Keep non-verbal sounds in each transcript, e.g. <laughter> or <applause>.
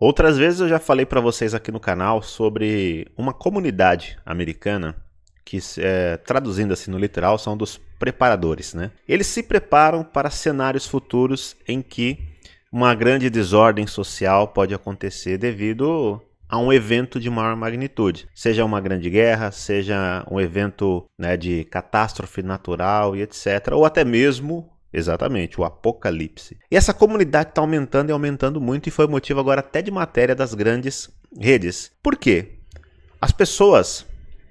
Outras vezes eu já falei para vocês aqui no canal sobre uma comunidade americana que, é, traduzindo assim no literal, são dos preparadores. Né? Eles se preparam para cenários futuros em que uma grande desordem social pode acontecer devido a um evento de maior magnitude, seja uma grande guerra, seja um evento né, de catástrofe natural e etc., ou até mesmo Exatamente, o Apocalipse. E essa comunidade está aumentando e aumentando muito e foi motivo agora até de matéria das grandes redes. Por quê? As pessoas,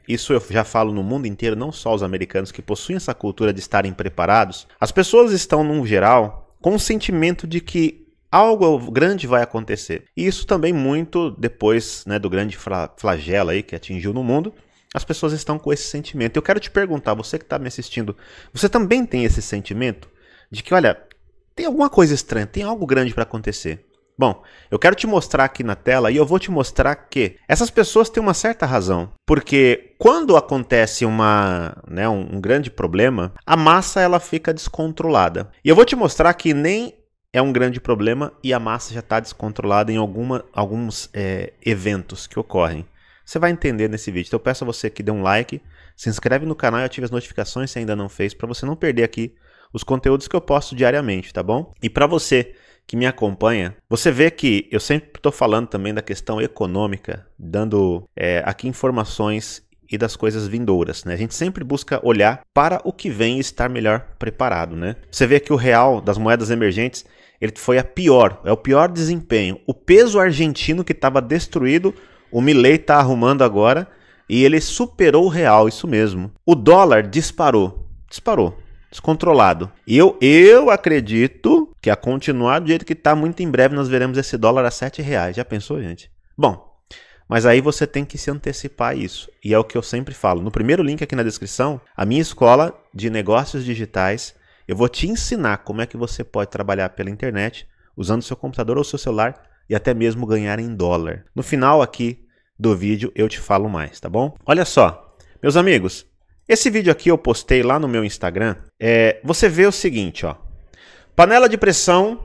isso eu já falo no mundo inteiro, não só os americanos que possuem essa cultura de estarem preparados, as pessoas estão, no geral, com o sentimento de que algo grande vai acontecer. E isso também muito depois né, do grande flagelo aí que atingiu no mundo, as pessoas estão com esse sentimento. Eu quero te perguntar, você que está me assistindo, você também tem esse sentimento? de que, olha, tem alguma coisa estranha, tem algo grande para acontecer. Bom, eu quero te mostrar aqui na tela e eu vou te mostrar que essas pessoas têm uma certa razão, porque quando acontece uma, né, um, um grande problema, a massa ela fica descontrolada. E eu vou te mostrar que nem é um grande problema e a massa já está descontrolada em alguma, alguns é, eventos que ocorrem. Você vai entender nesse vídeo. Então eu peço a você que dê um like, se inscreve no canal e ative as notificações se ainda não fez, para você não perder aqui os conteúdos que eu posto diariamente, tá bom? E para você que me acompanha, você vê que eu sempre estou falando também da questão econômica, dando é, aqui informações e das coisas vindouras, né? A gente sempre busca olhar para o que vem e estar melhor preparado, né? Você vê que o real das moedas emergentes ele foi a pior, é o pior desempenho. O peso argentino que estava destruído, o Milley está arrumando agora e ele superou o real, isso mesmo. O dólar disparou, disparou descontrolado. Eu, eu acredito que a continuar do jeito que está, muito em breve nós veremos esse dólar a 7 reais. Já pensou, gente? Bom, mas aí você tem que se antecipar a isso. E é o que eu sempre falo. No primeiro link aqui na descrição, a minha escola de negócios digitais, eu vou te ensinar como é que você pode trabalhar pela internet, usando seu computador ou seu celular e até mesmo ganhar em dólar. No final aqui do vídeo eu te falo mais, tá bom? Olha só, meus amigos, esse vídeo aqui eu postei lá no meu Instagram é, você vê o seguinte, ó. Panela de pressão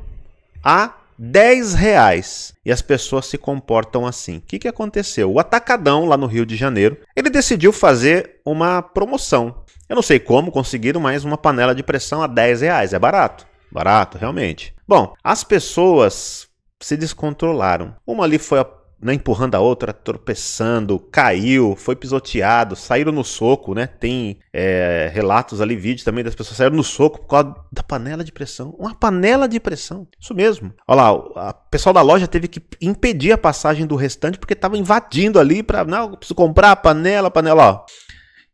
a 10 reais e as pessoas se comportam assim. O que, que aconteceu? O Atacadão, lá no Rio de Janeiro, ele decidiu fazer uma promoção. Eu não sei como conseguiram, mas uma panela de pressão a 10 reais. É barato. Barato, realmente. Bom, as pessoas se descontrolaram. Uma ali foi a né, empurrando a outra, tropeçando, caiu, foi pisoteado, saíram no soco, né? Tem é, relatos ali, vídeos também das pessoas saíram no soco por causa da panela de pressão. Uma panela de pressão, isso mesmo. Olha lá, o pessoal da loja teve que impedir a passagem do restante porque estava invadindo ali para, não, preciso comprar a panela, a panela, ó.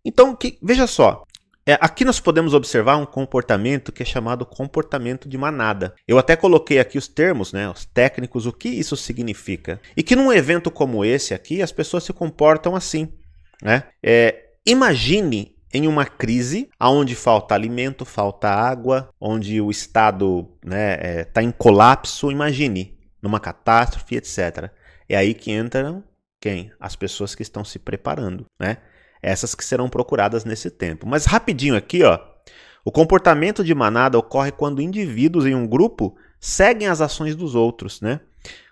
Então, que, veja só, é, aqui nós podemos observar um comportamento que é chamado comportamento de manada. Eu até coloquei aqui os termos, né, os técnicos, o que isso significa. E que num evento como esse aqui, as pessoas se comportam assim. Né? É, imagine em uma crise onde falta alimento, falta água, onde o Estado está né, é, tá em colapso, imagine, numa catástrofe, etc. É aí que entram quem? As pessoas que estão se preparando. Né? essas que serão procuradas nesse tempo. Mas rapidinho aqui, ó. O comportamento de manada ocorre quando indivíduos em um grupo seguem as ações dos outros, né?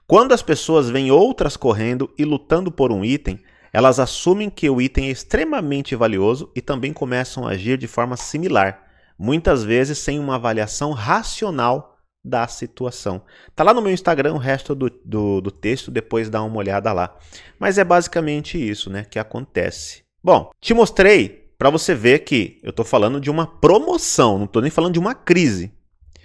Quando as pessoas veem outras correndo e lutando por um item, elas assumem que o item é extremamente valioso e também começam a agir de forma similar, muitas vezes sem uma avaliação racional da situação. Tá lá no meu Instagram o resto do, do, do texto, depois dá uma olhada lá. Mas é basicamente isso né, que acontece. Bom, te mostrei para você ver que eu estou falando de uma promoção, não estou nem falando de uma crise.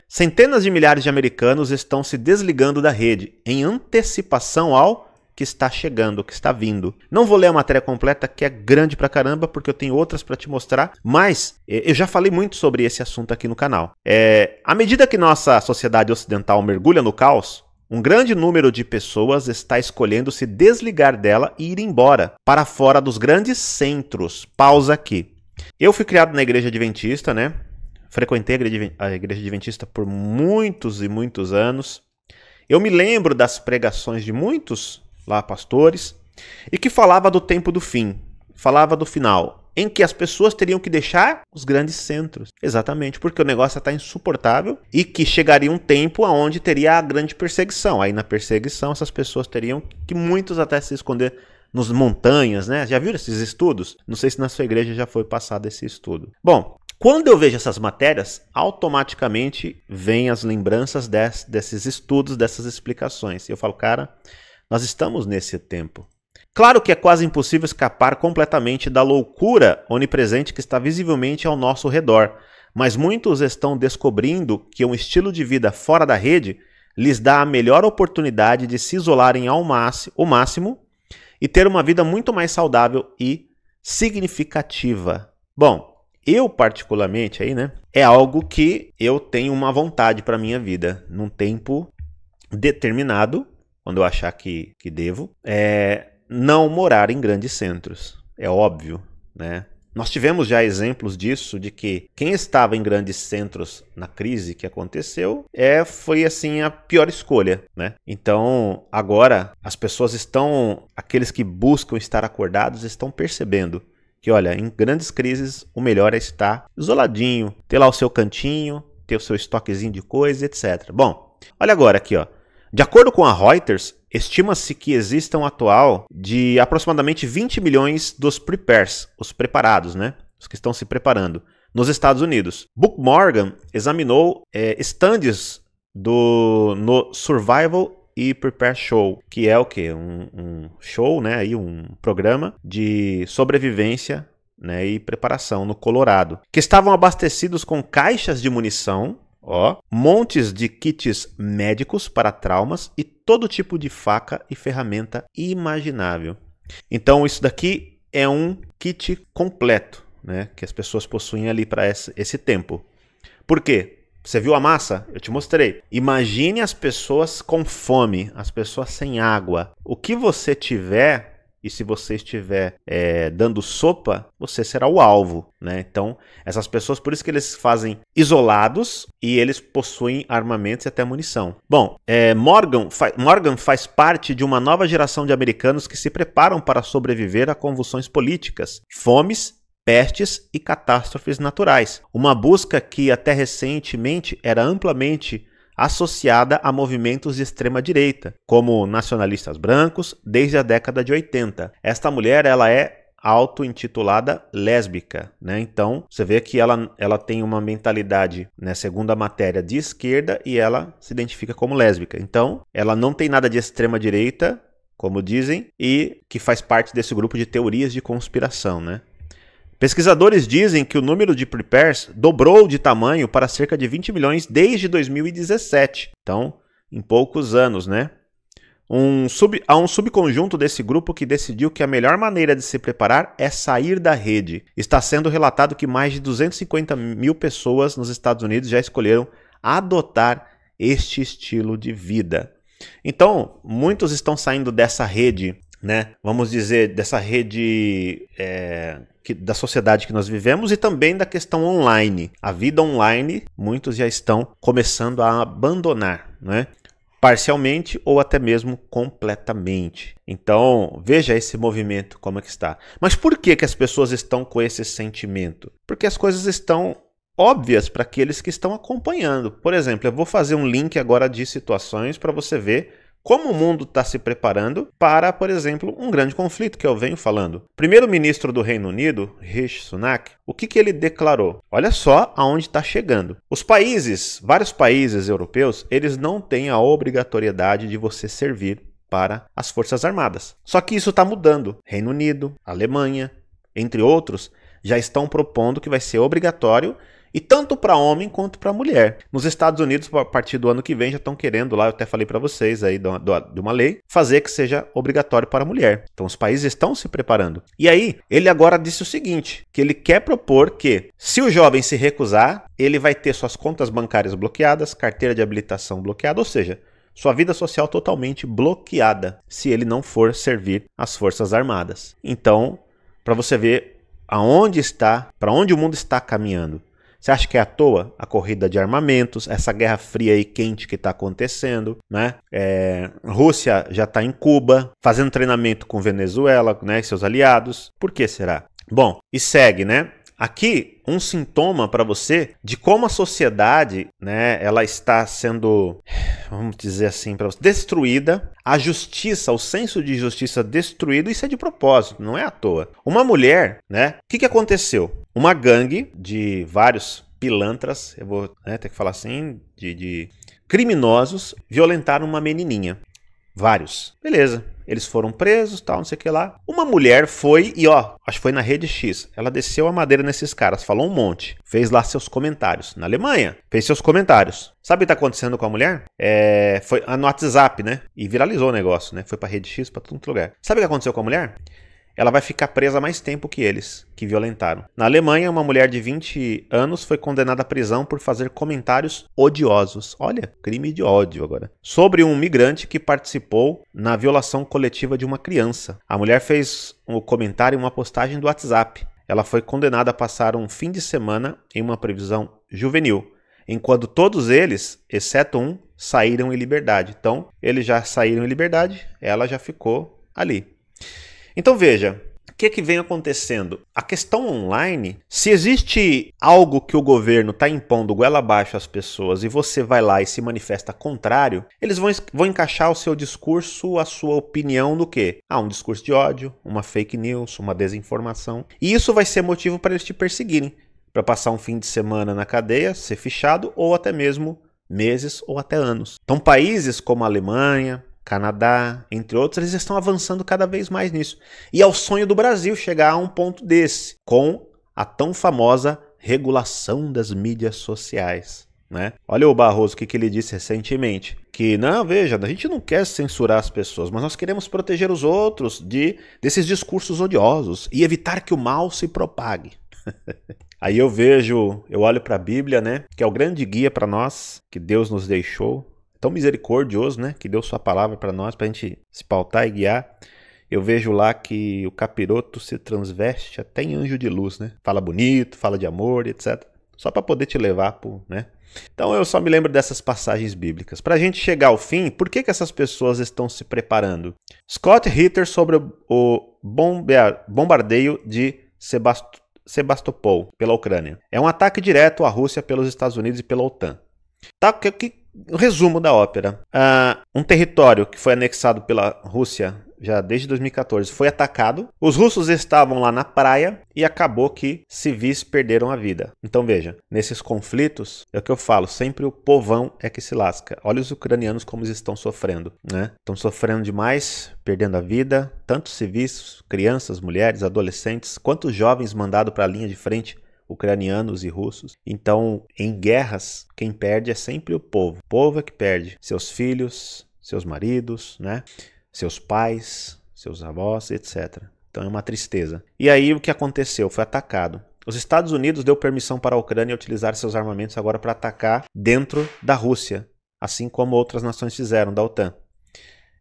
Centenas de milhares de americanos estão se desligando da rede em antecipação ao que está chegando, que está vindo. Não vou ler a matéria completa, que é grande pra caramba, porque eu tenho outras para te mostrar, mas eh, eu já falei muito sobre esse assunto aqui no canal. É, à medida que nossa sociedade ocidental mergulha no caos, um grande número de pessoas está escolhendo se desligar dela e ir embora para fora dos grandes centros. Pausa aqui. Eu fui criado na igreja adventista, né? Frequentei a igreja adventista por muitos e muitos anos. Eu me lembro das pregações de muitos lá pastores e que falava do tempo do fim, falava do final em que as pessoas teriam que deixar os grandes centros. Exatamente, porque o negócio está insuportável e que chegaria um tempo aonde teria a grande perseguição. Aí na perseguição essas pessoas teriam que muitos até se esconder nos montanhas, né? Já viram esses estudos? Não sei se na sua igreja já foi passado esse estudo. Bom, quando eu vejo essas matérias, automaticamente vem as lembranças des, desses estudos, dessas explicações. E eu falo, cara, nós estamos nesse tempo. Claro que é quase impossível escapar completamente da loucura onipresente que está visivelmente ao nosso redor, mas muitos estão descobrindo que um estilo de vida fora da rede lhes dá a melhor oportunidade de se isolarem ao máximo e ter uma vida muito mais saudável e significativa. Bom, eu particularmente aí, né, é algo que eu tenho uma vontade para minha vida, num tempo determinado, quando eu achar que, que devo, é não morar em grandes centros. É óbvio, né? Nós tivemos já exemplos disso, de que quem estava em grandes centros na crise que aconteceu é, foi assim a pior escolha, né? Então agora as pessoas estão, aqueles que buscam estar acordados estão percebendo que olha, em grandes crises o melhor é estar isoladinho, ter lá o seu cantinho, ter o seu estoquezinho de coisa, etc. Bom, olha agora aqui, ó. De acordo com a Reuters, Estima-se que existam atual de aproximadamente 20 milhões dos prepares, os preparados, né? Os que estão se preparando nos Estados Unidos. Book Morgan examinou é, stands do no Survival e Prepare Show, que é o que um, um, show, né? Aí um programa de sobrevivência né, e preparação no Colorado, que estavam abastecidos com caixas de munição Ó, montes de kits médicos para traumas e todo tipo de faca e ferramenta imaginável. Então isso daqui é um kit completo, né, que as pessoas possuem ali para esse, esse tempo. Por quê? Você viu a massa? Eu te mostrei. Imagine as pessoas com fome, as pessoas sem água. O que você tiver e se você estiver é, dando sopa, você será o alvo, né? Então, essas pessoas, por isso que eles fazem isolados e eles possuem armamentos e até munição. Bom, é, Morgan, fa Morgan faz parte de uma nova geração de americanos que se preparam para sobreviver a convulsões políticas, fomes pestes e catástrofes naturais. Uma busca que até recentemente era amplamente associada a movimentos de extrema direita, como nacionalistas brancos, desde a década de 80. Esta mulher, ela é auto-intitulada lésbica, né? Então, você vê que ela, ela tem uma mentalidade, né, segundo a matéria, de esquerda e ela se identifica como lésbica. Então, ela não tem nada de extrema direita, como dizem, e que faz parte desse grupo de teorias de conspiração, né? Pesquisadores dizem que o número de prepares dobrou de tamanho para cerca de 20 milhões desde 2017. Então, em poucos anos, né? Um sub, há um subconjunto desse grupo que decidiu que a melhor maneira de se preparar é sair da rede. Está sendo relatado que mais de 250 mil pessoas nos Estados Unidos já escolheram adotar este estilo de vida. Então, muitos estão saindo dessa rede né? Vamos dizer, dessa rede é, que, da sociedade que nós vivemos e também da questão online. A vida online, muitos já estão começando a abandonar, né? Parcialmente ou até mesmo completamente. Então, veja esse movimento como é que está. Mas por que, que as pessoas estão com esse sentimento? Porque as coisas estão óbvias para aqueles que estão acompanhando. Por exemplo, eu vou fazer um link agora de situações para você ver como o mundo está se preparando para, por exemplo, um grande conflito que eu venho falando. Primeiro-ministro do Reino Unido, Rishi Sunak, o que, que ele declarou? Olha só aonde está chegando. Os países, vários países europeus, eles não têm a obrigatoriedade de você servir para as Forças Armadas. Só que isso está mudando. Reino Unido, Alemanha, entre outros, já estão propondo que vai ser obrigatório e tanto para homem quanto para mulher. Nos Estados Unidos, a partir do ano que vem, já estão querendo, lá eu até falei para vocês aí de uma, lei, fazer que seja obrigatório para a mulher. Então os países estão se preparando. E aí, ele agora disse o seguinte: que ele quer propor que, se o jovem se recusar, ele vai ter suas contas bancárias bloqueadas, carteira de habilitação bloqueada, ou seja, sua vida social totalmente bloqueada se ele não for servir às Forças Armadas. Então, para você ver aonde está, para onde o mundo está caminhando. Você acha que é à toa a corrida de armamentos, essa guerra fria e quente que está acontecendo, né? É, Rússia já está em Cuba, fazendo treinamento com Venezuela, né? Seus aliados. Por que será? Bom, e segue, né? Aqui um sintoma para você de como a sociedade, né, ela está sendo, vamos dizer assim, para destruída, a justiça, o senso de justiça destruído, isso é de propósito, não é à toa. Uma mulher, né? O que, que aconteceu? Uma gangue de vários pilantras, eu vou né, ter que falar assim, de, de criminosos violentaram uma menininha. Vários. Beleza. Eles foram presos, tal, não sei o que lá. Uma mulher foi e, ó, acho que foi na Rede X. Ela desceu a madeira nesses caras, falou um monte. Fez lá seus comentários. Na Alemanha, fez seus comentários. Sabe o que tá acontecendo com a mulher? É, foi no WhatsApp, né? E viralizou o negócio, né? Foi pra Rede X, pra todo é lugar. Sabe o que aconteceu com a mulher? ela vai ficar presa mais tempo que eles, que violentaram. Na Alemanha, uma mulher de 20 anos foi condenada à prisão por fazer comentários odiosos. Olha, crime de ódio agora. Sobre um migrante que participou na violação coletiva de uma criança. A mulher fez um comentário em uma postagem do WhatsApp. Ela foi condenada a passar um fim de semana em uma previsão juvenil, enquanto todos eles, exceto um, saíram em liberdade. Então, eles já saíram em liberdade, ela já ficou ali. Então veja, o que, é que vem acontecendo? A questão online, se existe algo que o governo está impondo goela abaixo às pessoas e você vai lá e se manifesta contrário, eles vão, vão encaixar o seu discurso, a sua opinião no quê? Ah, um discurso de ódio, uma fake news, uma desinformação. E isso vai ser motivo para eles te perseguirem, para passar um fim de semana na cadeia, ser fichado ou até mesmo meses ou até anos. Então países como a Alemanha, Canadá, entre outros, eles estão avançando cada vez mais nisso. E é o sonho do Brasil chegar a um ponto desse, com a tão famosa regulação das mídias sociais. Né? Olha o Barroso, o que, que ele disse recentemente. Que, não, veja, a gente não quer censurar as pessoas, mas nós queremos proteger os outros de desses discursos odiosos e evitar que o mal se propague. <laughs> Aí eu vejo, eu olho para a Bíblia, né, que é o grande guia para nós, que Deus nos deixou, tão misericordioso, né, que deu sua palavra para nós, para a gente se pautar e guiar. Eu vejo lá que o capiroto se transveste até em anjo de luz, né? Fala bonito, fala de amor, etc. Só para poder te levar pro, né? Então eu só me lembro dessas passagens bíblicas. Para a gente chegar ao fim, por que, que essas pessoas estão se preparando? Scott Ritter sobre o bombardeio de Sebast Sebastopol pela Ucrânia. É um ataque direto à Rússia pelos Estados Unidos e pela OTAN. Tá, o que, um resumo da ópera: uh, um território que foi anexado pela Rússia já desde 2014, foi atacado. Os russos estavam lá na praia e acabou que civis perderam a vida. Então veja, nesses conflitos, é o que eu falo, sempre o povão é que se lasca. Olha os ucranianos como estão sofrendo, né? Estão sofrendo demais, perdendo a vida, tanto civis, crianças, mulheres, adolescentes, quantos jovens mandados para a linha de frente ucranianos e russos. Então, em guerras, quem perde é sempre o povo. O povo é que perde seus filhos, seus maridos, né? seus pais, seus avós, etc. Então é uma tristeza. E aí o que aconteceu? Foi atacado. Os Estados Unidos deu permissão para a Ucrânia utilizar seus armamentos agora para atacar dentro da Rússia, assim como outras nações fizeram da OTAN.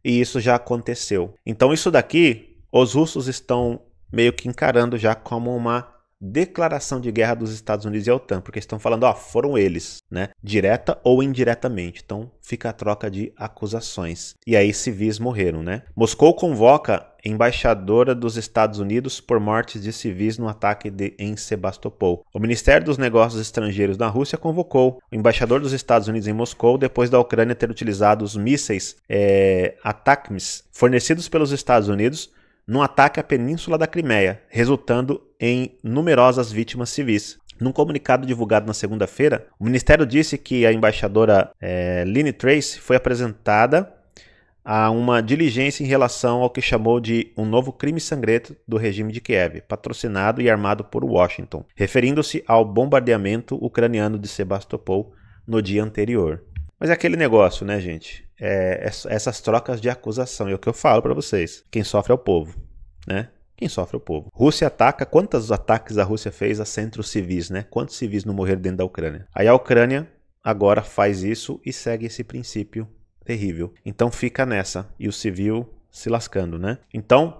E isso já aconteceu. Então isso daqui, os russos estão meio que encarando já como uma declaração de guerra dos Estados Unidos e a OTAN, porque estão falando, ó, foram eles, né? Direta ou indiretamente. Então fica a troca de acusações. E aí civis morreram, né? Moscou convoca embaixadora dos Estados Unidos por mortes de civis no ataque de, em Sebastopol. O Ministério dos Negócios Estrangeiros da Rússia convocou o embaixador dos Estados Unidos em Moscou depois da Ucrânia ter utilizado os mísseis é, eh, ATACMS fornecidos pelos Estados Unidos num ataque à península da Crimeia, resultando em numerosas vítimas civis. Num comunicado divulgado na segunda-feira, o ministério disse que a embaixadora é, Lynne Trace foi apresentada a uma diligência em relação ao que chamou de um novo crime sangrento do regime de Kiev, patrocinado e armado por Washington, referindo-se ao bombardeamento ucraniano de Sebastopol no dia anterior. Mas é aquele negócio, né, gente? É, essas trocas de acusação, é o que eu falo para vocês. Quem sofre é o povo, né? Quem sofre é o povo. Rússia ataca, quantos ataques a Rússia fez a centros civis, né? Quantos civis não morreram dentro da Ucrânia? Aí a Ucrânia agora faz isso e segue esse princípio terrível. Então fica nessa. E o civil se lascando, né? Então,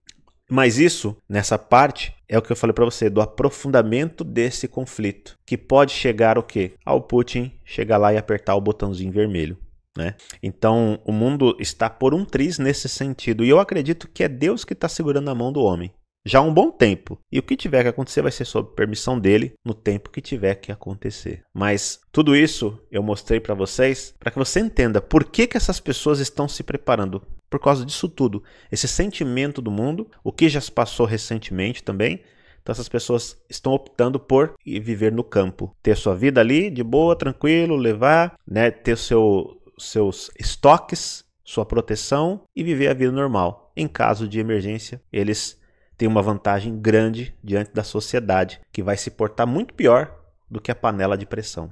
mas isso, nessa parte, é o que eu falei para você do aprofundamento desse conflito, que pode chegar o quê? Ao Putin chegar lá e apertar o botãozinho vermelho. Né? Então o mundo está por um triz nesse sentido. E eu acredito que é Deus que está segurando a mão do homem já há um bom tempo. E o que tiver que acontecer vai ser sob permissão dele no tempo que tiver que acontecer. Mas tudo isso eu mostrei para vocês para que você entenda por que, que essas pessoas estão se preparando. Por causa disso tudo, esse sentimento do mundo, o que já se passou recentemente também. Então essas pessoas estão optando por viver no campo, ter sua vida ali de boa, tranquilo, levar, né, ter seu, seus estoques, sua proteção e viver a vida normal. Em caso de emergência, eles tem uma vantagem grande diante da sociedade, que vai se portar muito pior do que a panela de pressão.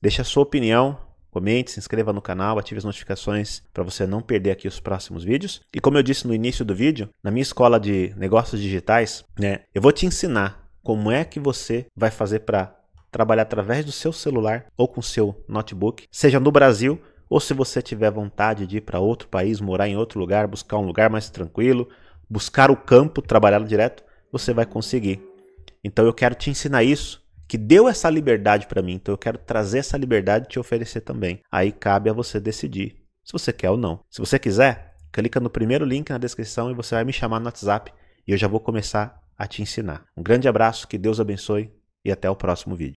Deixe a sua opinião, comente, se inscreva no canal, ative as notificações para você não perder aqui os próximos vídeos. E como eu disse no início do vídeo, na minha escola de negócios digitais, né, eu vou te ensinar como é que você vai fazer para trabalhar através do seu celular ou com seu notebook, seja no Brasil ou se você tiver vontade de ir para outro país, morar em outro lugar, buscar um lugar mais tranquilo, buscar o campo, trabalhar direto, você vai conseguir. Então eu quero te ensinar isso, que deu essa liberdade para mim. Então eu quero trazer essa liberdade e te oferecer também. Aí cabe a você decidir se você quer ou não. Se você quiser, clica no primeiro link na descrição e você vai me chamar no WhatsApp e eu já vou começar a te ensinar. Um grande abraço, que Deus abençoe e até o próximo vídeo.